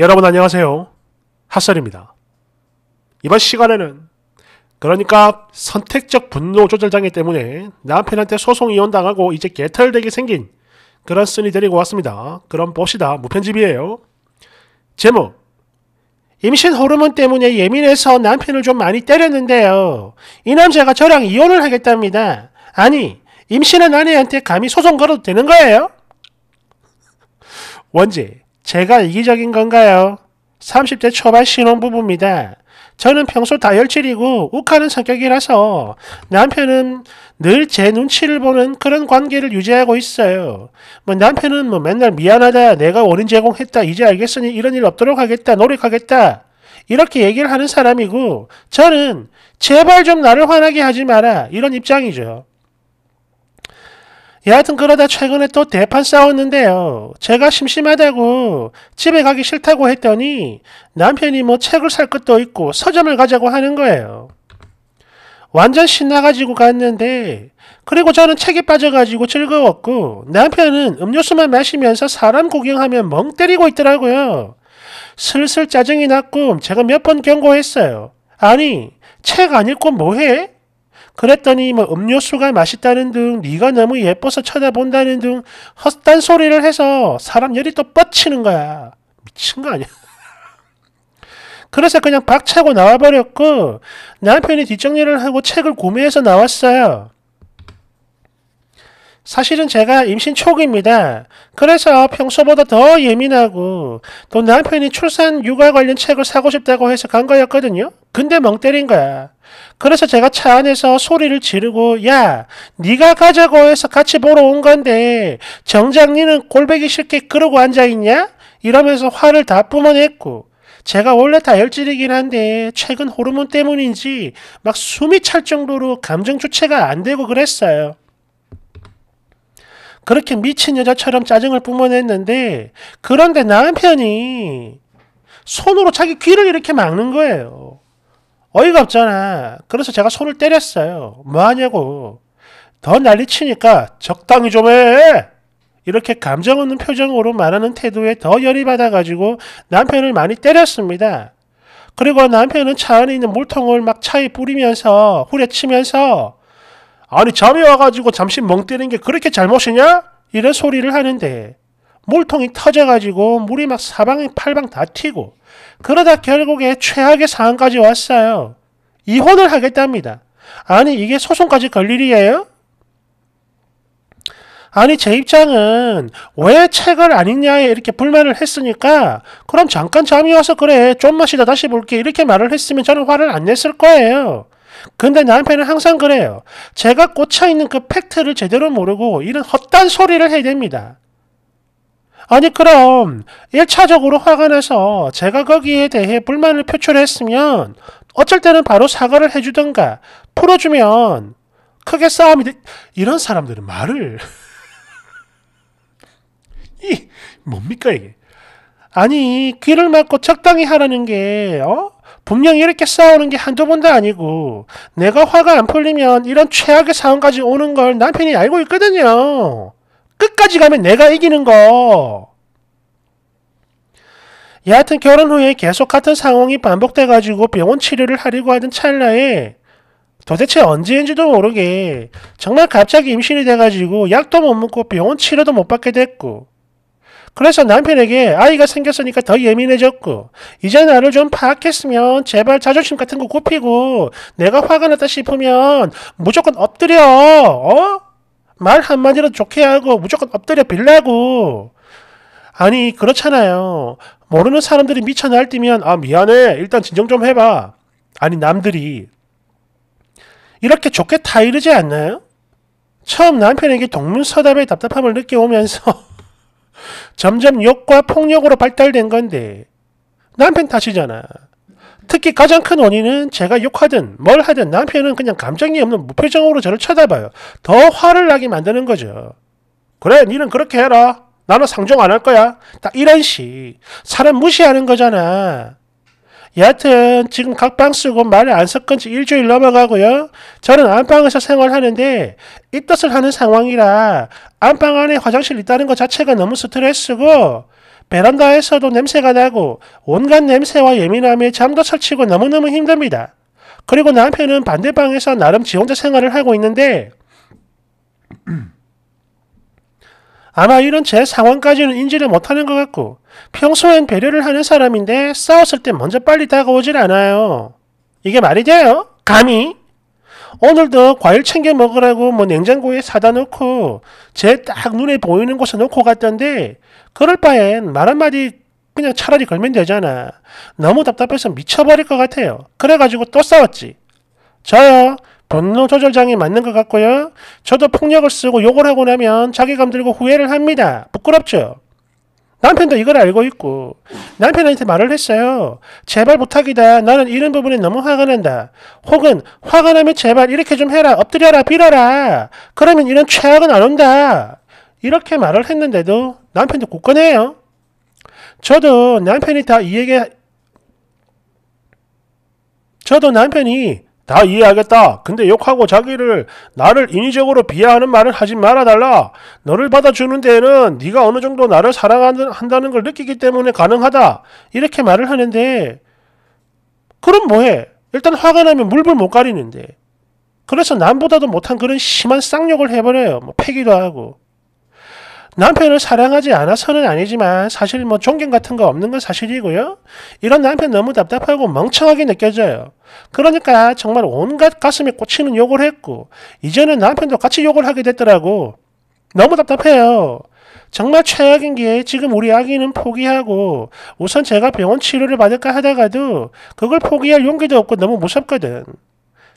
여러분 안녕하세요. 핫설입니다. 이번 시간에는 그러니까 선택적 분노 조절 장애 때문에 남편한테 소송 이혼 당하고 이제 개털되게 생긴 그런 쓴이 데리고 왔습니다. 그럼 봅시다. 무편집이에요. 제목 임신 호르몬 때문에 예민해서 남편을 좀 많이 때렸는데요. 이 남자가 저랑 이혼을 하겠답니다. 아니 임신한 아내한테 감히 소송 걸어도 되는 거예요? 원제 제가 이기적인 건가요? 30대 초반 신혼부부입니다. 저는 평소 다혈질이고 욱하는 성격이라서 남편은 늘 제 눈치를 보는 그런 관계를 유지하고 있어요. 뭐 남편은 뭐 맨날 미안하다, 내가 원인 제공했다, 이제 알겠으니 이런 일 없도록 하겠다, 노력하겠다. 이렇게 얘기를 하는 사람이고 저는 제발 좀 나를 화나게 하지 마라 이런 입장이죠. 예, 여하튼 그러다 최근에 또 대판 싸웠는데요. 제가 심심하다고 집에 가기 싫다고 했더니 남편이 뭐 책을 살 것도 있고 서점을 가자고 하는 거예요. 완전 신나가지고 갔는데 그리고 저는 책에 빠져가지고 즐거웠고 남편은 음료수만 마시면서 사람 구경하면 멍 때리고 있더라고요. 슬슬 짜증이 났고 제가 몇 번 경고했어요. 아니 책 안 읽고 뭐해? 그랬더니 뭐 음료수가 맛있다는 등 네가 너무 예뻐서 쳐다본다는 등 헛단 소리를 해서 사람 열이 또 뻗치는 거야. 미친 거 아니야? 그래서 그냥 박차고 나와버렸고 남편이 뒷정리를 하고 책을 구매해서 나왔어요. 사실은 제가 임신 초기입니다. 그래서 평소보다 더 예민하고 또 남편이 출산 육아 관련 책을 사고 싶다고 해서 간 거였거든요. 근데 멍 때린 거야. 그래서 제가 차 안에서 소리를 지르고 야 네가 가자고 해서 같이 보러 온 건데 정작 니는 골배기 싫게 그러고 앉아있냐? 이러면서 화를 다 뿜어냈고 제가 원래 다혈질이긴 한데 최근 호르몬 때문인지 막 숨이 찰 정도로 감정 주체가 안 되고 그랬어요. 그렇게 미친 여자처럼 짜증을 뿜어냈는데 그런데 남편이 손으로 자기 귀를 이렇게 막는 거예요. 어이가 없잖아. 그래서 제가 손을 때렸어요. 뭐 하냐고. 더 난리 치니까 적당히 좀 해! 이렇게 감정 없는 표정으로 말하는 태도에 더 열이 받아가지고 남편을 많이 때렸습니다. 그리고 남편은 차 안에 있는 물통을 막 차에 뿌리면서 후려치면서 아니 잠이 와가지고 잠시 멍 때린 게 그렇게 잘못이냐? 이런 소리를 하는데 몰통이 터져가지고 물이 막 사방팔방 다 튀고 그러다 결국에 최악의 상황까지 왔어요. 이혼을 하겠답니다. 아니 이게 소송까지 걸 일이에요? 아니 제 입장은 왜 책을 안 읽냐에 이렇게 불만을 했으니까 그럼 잠깐 잠이 와서 그래 좀만 쉬다 다시 볼게 이렇게 말을 했으면 저는 화를 안 냈을 거예요. 근데 남편은 항상 그래요. 제가 꽂혀있는 그 팩트를 제대로 모르고 이런 헛단 소리를 해야됩니다 아니 그럼 1차적으로 화가 나서 제가 거기에 대해 불만을 표출했으면 어쩔 때는 바로 사과를 해주던가 풀어주면 크게 싸움이 돼. 이런 사람들은 말을 이 뭡니까 이게 아니 귀를 막고 적당히 하라는 게 어? 분명히 이렇게 싸우는 게 한두 번도 아니고 내가 화가 안 풀리면 이런 최악의 상황까지 오는 걸 남편이 알고 있거든요. 끝까지 가면 내가 이기는 거. 여하튼 결혼 후에 계속 같은 상황이 반복돼가지고 병원 치료를 하려고 하던 찰나에 도대체 언제인지도 모르게 정말 갑자기 임신이 돼가지고 약도 못 먹고 병원 치료도 못 받게 됐고 그래서 남편에게 아이가 생겼으니까 더 예민해졌고 이제 나를 좀 파악했으면 제발 자존심 같은 거 굽히고 내가 화가 났다 싶으면 무조건 엎드려 어? 말 한마디로 좋게 하고 무조건 엎드려 빌라고. 아니, 그렇잖아요. 모르는 사람들이 미쳐 날뛰면, 아, 미안해. 일단 진정 좀 해봐. 아니, 남들이. 이렇게 좋게 타이르지 않나요? 처음 남편에게 동문서답의 답답함을 느껴오면서 점점 욕과 폭력으로 발달된 건데, 남편 탓이잖아. 특히 가장 큰 원인은 제가 욕하든 뭘 하든 남편은 그냥 감정이 없는 무표정으로 저를 쳐다봐요. 더 화를 나게 만드는 거죠. 그래, 니는 그렇게 해라. 나는 상종 안 할 거야. 딱 이런 식. 사람 무시하는 거잖아. 여하튼 지금 각방 쓰고 말을 안 섞은 지 일주일 넘어가고요. 저는 안방에서 생활하는데 이뜻을 하는 상황이라 안방 안에 화장실 있다는 것 자체가 너무 스트레스고 베란다에서도 냄새가 나고 온갖 냄새와 예민함에 잠도 설치고 너무너무 힘듭니다. 그리고 남편은 반대방에서 나름 지 혼자 생활을 하고 있는데 아마 이런 제 상황까지는 인지를 못하는 것 같고 평소엔 배려를 하는 사람인데 싸웠을 때 먼저 빨리 다가오질 않아요. 이게 말이 돼요? 감히? 오늘도 과일 챙겨 먹으라고 뭐 냉장고에 사다 놓고 제 딱 눈에 보이는 곳에 놓고 갔던데 그럴 바엔 말 한마디 그냥 차라리 걸면 되잖아. 너무 답답해서 미쳐버릴 것 같아요. 그래가지고 또 싸웠지. 저요. 분노 조절장애 맞는 것 같고요. 저도 폭력을 쓰고 욕을 하고 나면 자괴감 들고 후회를 합니다. 부끄럽죠? 남편도 이걸 알고 있고 남편한테 말을 했어요. 제발 부탁이다. 나는 이런 부분에 너무 화가 난다. 혹은 화가 나면 제발 이렇게 좀 해라. 엎드려라. 빌어라. 그러면 이런 최악은 안 온다. 이렇게 말을 했는데도 남편도 굳건해요. 저도 남편이 다 이해게 저도 남편이 다 이해하겠다. 근데 욕하고 자기를 나를 인위적으로 비하하는 말은 하지 말아달라. 너를 받아주는 데에는 네가 어느 정도 나를 사랑한다는 걸 느끼기 때문에 가능하다. 이렇게 말을 하는데 그럼 뭐해? 일단 화가 나면 물불 못 가리는데 그래서 남보다도 못한 그런 심한 쌍욕을 해버려요. 뭐 패기도 하고 남편을 사랑하지 않아서는 아니지만 사실 뭐 존경 같은 거 없는 건 사실이고요. 이런 남편 너무 답답하고 멍청하게 느껴져요. 그러니까 정말 온갖 가슴에 꽂히는 욕을 했고 이제는 남편도 같이 욕을 하게 됐더라고. 너무 답답해요. 정말 최악인 게 지금 우리 아기는 포기하고 우선 제가 병원 치료를 받을까 하다가도 그걸 포기할 용기도 없고 너무 무섭거든.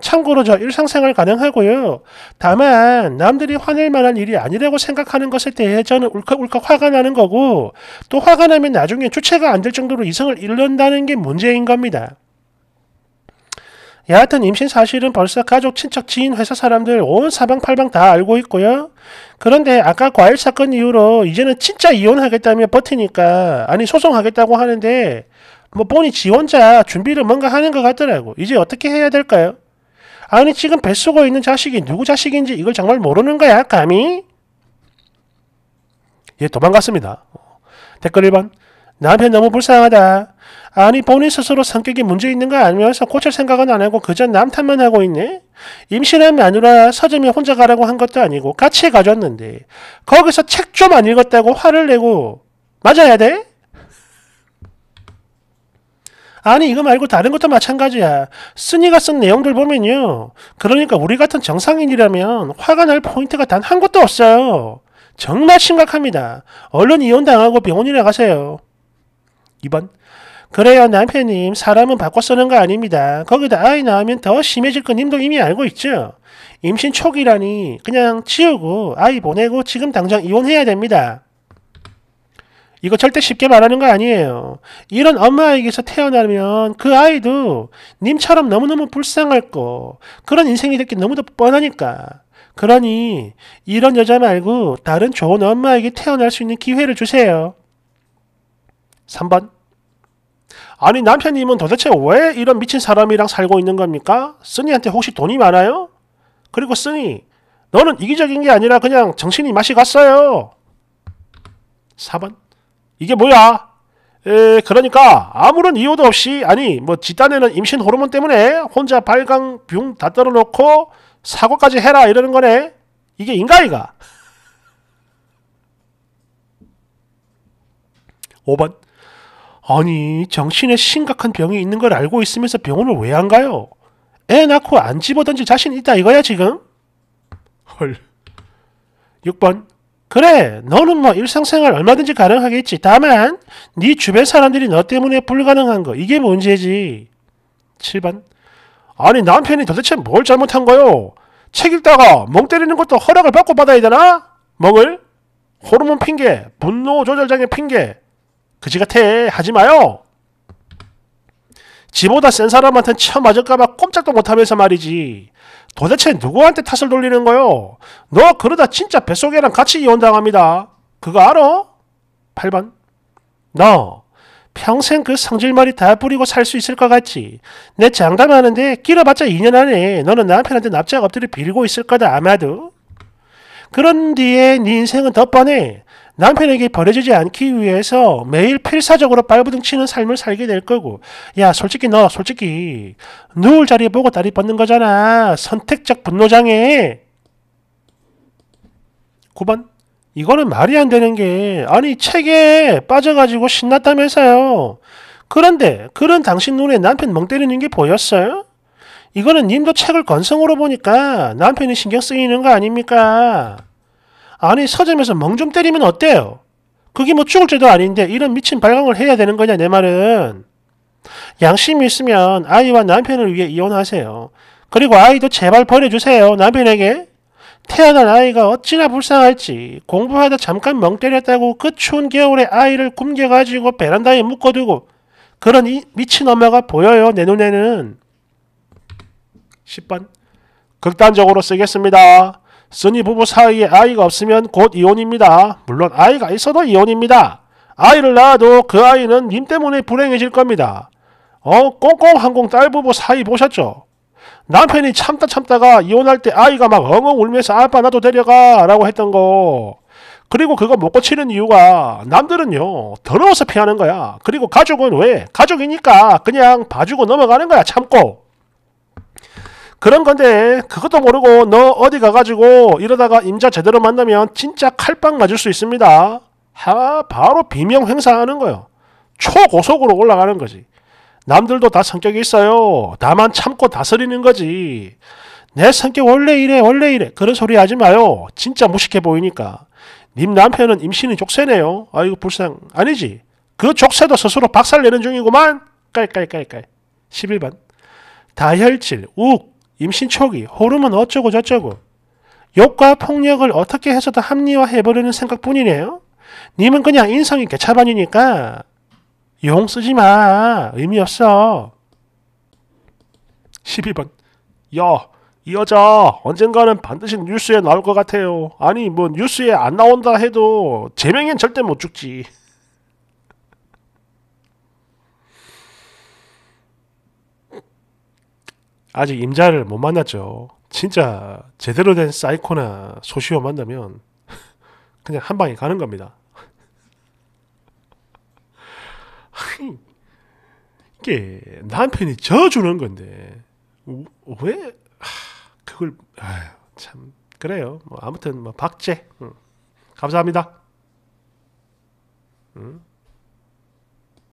참고로 저 일상생활 가능하고요. 다만 남들이 화낼 만한 일이 아니라고 생각하는 것에 대해 저는 울컥울컥 화가 나는 거고 또 화가 나면 나중에 주체가 안 될 정도로 이성을 잃는다는 게 문제인 겁니다. 여하튼 임신 사실은 벌써 가족, 친척, 지인, 회사 사람들 온 사방팔방 다 알고 있고요. 그런데 아까 과일 사건 이후로 이제는 진짜 이혼하겠다며 버티니까 아니 소송하겠다고 하는데 뭐 본인 지원자 준비를 뭔가 하는 것 같더라고. 이제 어떻게 해야 될까요? 아니 지금 뱃속에 있는 자식이 누구 자식인지 이걸 정말 모르는 거야 감히? 예 도망갔습니다. 댓글 1번 남편 너무 불쌍하다. 아니 본인 스스로 성격이 문제 있는 거 알면서 고칠 생각은 안 하고 그저 남 탓만 하고 있네. 임신한 마누라 서점에 혼자 가라고 한 것도 아니고 같이 가줬는데 거기서 책 좀 안 읽었다고 화를 내고 맞아야 돼? 아니 이거 말고 다른 것도 마찬가지야. 쓴이가 쓴 내용들 보면요. 그러니까 우리 같은 정상인이라면 화가 날 포인트가 단 한것도 없어요. 정말 심각합니다. 얼른 이혼당하고 병원이나 가세요. 2번 그래요 남편님 사람은 바꿔 쓰는 거 아닙니다. 거기다 아이 낳으면 더 심해질 건 님도 이미 알고 있죠. 임신 초기라니 그냥 치우고 아이 보내고 지금 당장 이혼해야 됩니다. 이거 절대 쉽게 말하는 거 아니에요. 이런 엄마에게서 태어나면 그 아이도 님처럼 너무너무 불쌍할 거. 그런 인생이 됐기 너무도 뻔하니까. 그러니 이런 여자 말고 다른 좋은 엄마에게 태어날 수 있는 기회를 주세요. 3번. 아니 남편님은 도대체 왜 이런 미친 사람이랑 살고 있는 겁니까? 쓰니한테 혹시 돈이 많아요? 그리고 쓰니 너는 이기적인 게 아니라 그냥 정신이 맛이 갔어요. 4번 이게 뭐야? 에, 그러니까 아무런 이유도 없이 아니 뭐 지단에는 임신 호르몬 때문에 혼자 발광 병다 떨어놓고 사고까지 해라 이러는 거네. 이게 인가이가? 5번 아니 정신에 심각한 병이 있는 걸 알고 있으면서 병원을 왜 안 가요? 애 낳고 안 집어던질 자신 있다 이거야 지금? 헐 6번 그래 너는 뭐 일상생활 얼마든지 가능하겠지 다만 네 주변 사람들이 너 때문에 불가능한 거 이게 문제지 7번 아니 남편이 도대체 뭘 잘못한 거요 책 읽다가 멍 때리는 것도 허락을 받고 받아야 되나? 멍을? 호르몬 핑계, 분노 조절장애 핑계 그지 같아 하지 마요 지보다 센 사람한텐 처 맞을까봐 꼼짝도 못하면서 말이지 도대체 누구한테 탓을 돌리는 거요? 너 그러다 진짜 뱃속에랑 같이 이혼당합니다. 그거 알아? 8번 너 평생 그 성질머리 다 뿌리고 살 수 있을 것 같지? 내 장담하는데 길어봤자 2년 안에 너는 남편한테 납작 엎드려 빌고 있을 거다 아마도. 그런 뒤에 네 인생은 더 뻔해. 남편에게 버려지지 않기 위해서 매일 필사적으로 발부둥 치는 삶을 살게 될 거고 야 솔직히 너 솔직히 누울 자리 에 보고 다리 뻗는 거잖아 선택적 분노장애 9번 이거는 말이 안 되는 게 아니 책에 빠져가지고 신났다면서요 그런데 그런 당신 눈에 남편 멍 때리는 게 보였어요? 이거는 님도 책을 건성으로 보니까 남편이 신경 쓰이는 거 아닙니까? 아니 서점에서 멍 좀 때리면 어때요? 그게 뭐 죽을 죄도 아닌데 이런 미친 발광을 해야 되는 거냐 내 말은. 양심이 있으면 아이와 남편을 위해 이혼하세요. 그리고 아이도 제발 버려주세요. 남편에게. 태어난 아이가 어찌나 불쌍할지 공부하다 잠깐 멍 때렸다고 그 추운 겨울에 아이를 굶겨가지고 베란다에 묶어두고 그런 이 미친 엄마가 보여요. 내 눈에는. 10번. 극단적으로 쓰겠습니다. 쓰니 부부 사이에 아이가 없으면 곧 이혼입니다. 물론 아이가 있어도 이혼입니다. 아이를 낳아도 그 아이는 님 때문에 불행해질 겁니다. 어? 꽁꽁항공 딸 부부 사이 보셨죠? 남편이 참다 참다가 이혼할 때 아이가 막 엉엉 울면서 아빠 나도 데려가 라고 했던 거 그리고 그거 못 고치는 이유가 남들은요 더러워서 피하는 거야 그리고 가족은 왜 가족이니까 그냥 봐주고 넘어가는 거야 참고 그런 건데 그것도 모르고 너 어디 가가지고 이러다가 임자 제대로 만나면 진짜 칼빵 맞을 수 있습니다. 하, 바로 비명 행사하는 거요. 초고속으로 올라가는 거지. 남들도 다 성격이 있어요. 나만 참고 다스리는 거지. 내 성격 원래 이래 원래 이래 그런 소리 하지 마요. 진짜 무식해 보이니까. 님 남편은 임신이 족쇄네요. 아이고 불쌍. 아니지. 그 족쇄도 스스로 박살내는 중이고만 깔깔깔깔. 11번. 다혈질, 욱, 임신 초기, 호르몬 어쩌고 저쩌고. 욕과 폭력을 어떻게 해서도 합리화해버리는 생각뿐이네요. 님은 그냥 인성이 개차반이니까 용 쓰지 마. 의미 없어. 12번. 야, 이 여자 언젠가는 반드시 뉴스에 나올 것 같아요. 아니, 뭐 뉴스에 안 나온다 해도 제명엔 절대 못 죽지. 아직 임자를 못 만났죠. 진짜 제대로 된 사이코나 소시오 만나면 그냥 한 방에 가는 겁니다. 이게 남편이 져주는 건데 왜 그걸 아유, 참 그래요. 뭐 아무튼 뭐 박제 감사합니다. 응?